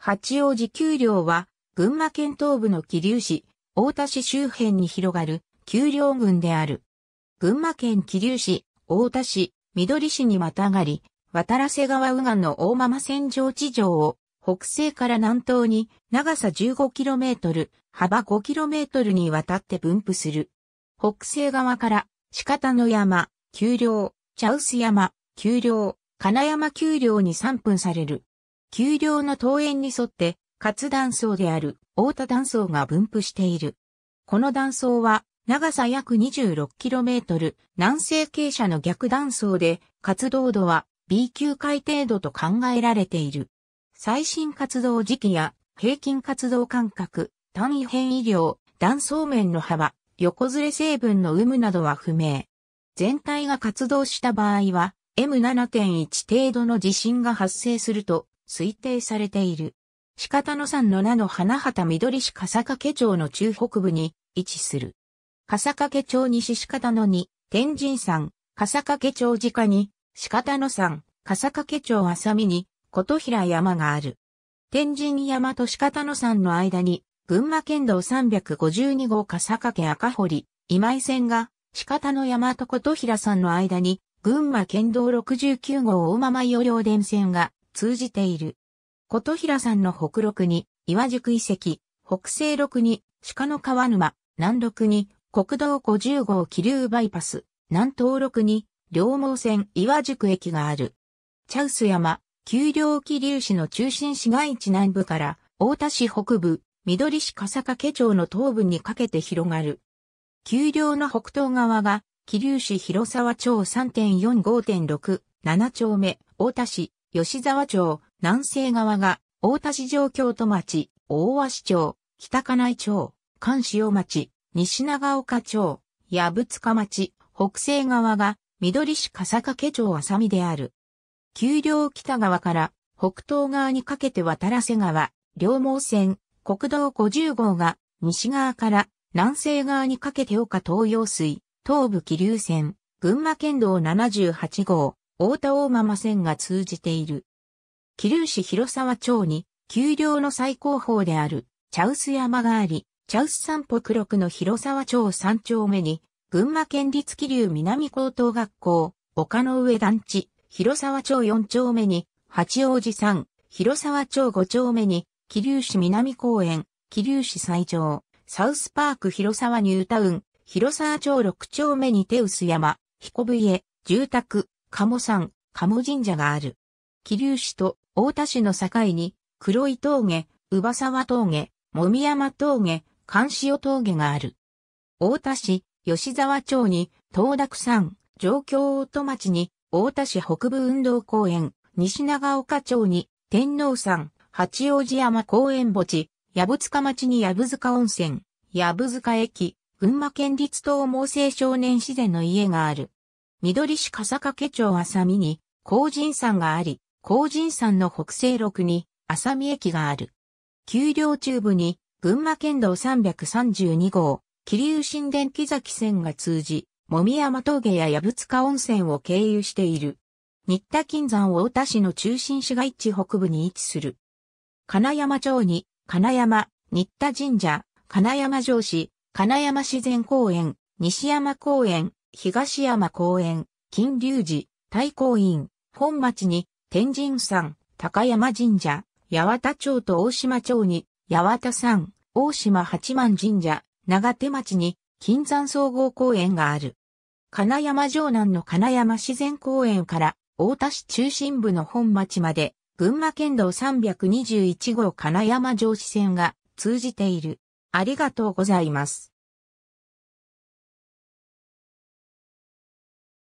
八王子丘陵は、群馬県東部の桐生市、大田市周辺に広がる丘陵群である。群馬県桐生市、大田市、緑市にまたがり、渡良瀬川右岸の大間線上地上を、北西から南東に長さ 15km、幅 5km にわたって分布する。北西側から四方の山、丘陵、茶臼山、丘陵、金山丘陵に散分される。丘陵の桃園に沿って、活断層である大田断層が分布している。この断層は、長さ約 26km、南西傾斜の逆断層で、活動度は B 級海程度と考えられている。最新活動時期や平均活動間隔、単位変異量、断層面の幅、横ずれ成分の有無などは不明。全体が活動した場合は、M7.1 程度の地震が発生すると推定されている。四方野山の名の花畑緑市笠掛町の中北部に位置する。笠掛町西四方野に天神山、笠掛町直に四方野山、笠掛町浅見に琴平山がある。天神山と四方野山の間に群馬県道352号笠掛赤堀、今井線が四方野山と琴平山の間に群馬県道69号大間々余両電線が通じている。琴平山の北六に、岩宿遺跡、北西六に、鹿の川沼、南六に、国道50号気流バイパス、南東六に、両毛線岩宿駅がある。茶臼山、丘陵気流市の中心市街地南部から、大田市北部、緑市笠掛町の東部にかけて広がる。丘陵の北東側が、気流市広沢町3.4.5.6、7丁目、大田市、吉沢町、南西側が、大田市上京都町、大和市町、北金井町、関塩町、西長岡町、矢ぶ塚町、北西側が、緑市笠掛町浅見である。丘陵北側から、北東側にかけて渡良瀬川、両毛線、国道50号が、西側から、南西側にかけて岡東洋水、東部桐生線、群馬県道78号、大田大間線が通じている。桐生市広沢町に、丘陵の最高峰である、茶臼山があり、茶臼山北六の広沢町三丁目に、群馬県立桐生南高等学校、丘の上団地、広沢町四丁目に、八王子山、広沢町五丁目に、桐生市南公園、桐生市最上、サウスパーク広沢ニュータウン、広沢町六丁目に手薄山、彦笛、住宅、鴨山、鴨神社がある。桐生市と大田市の境に、黒い峠、宇沢峠、もみ山峠、関塩峠がある。大田市、吉沢町に、東区山、上京大戸町に、大田市北部運動公園、西長岡町に、天皇山、八王子山公園墓地、藪塚町に藪塚温泉、藪塚駅、群馬県立東毛星少年自然の家がある。緑市笠掛町浅見に、高人山があり、高人山の北西麓に、浅見駅がある。丘陵中部に、群馬県道332号、桐生新電木崎線が通じ、もみ山峠や矢塚温泉を経由している。新田金山大田市の中心市街地北部に位置する。金山町に、金山、新田神社、金山城市、金山自然公園、西山公園、東山公園、金龍寺、大閤院、本町に、天神山、高山神社、八幡町と大島町に、八幡山、大島八幡神社、長手町に、金山総合公園がある。金山城南の金山自然公園から、大田市中心部の本町まで、群馬県道321号金山城市線が通じている。ありがとうございます。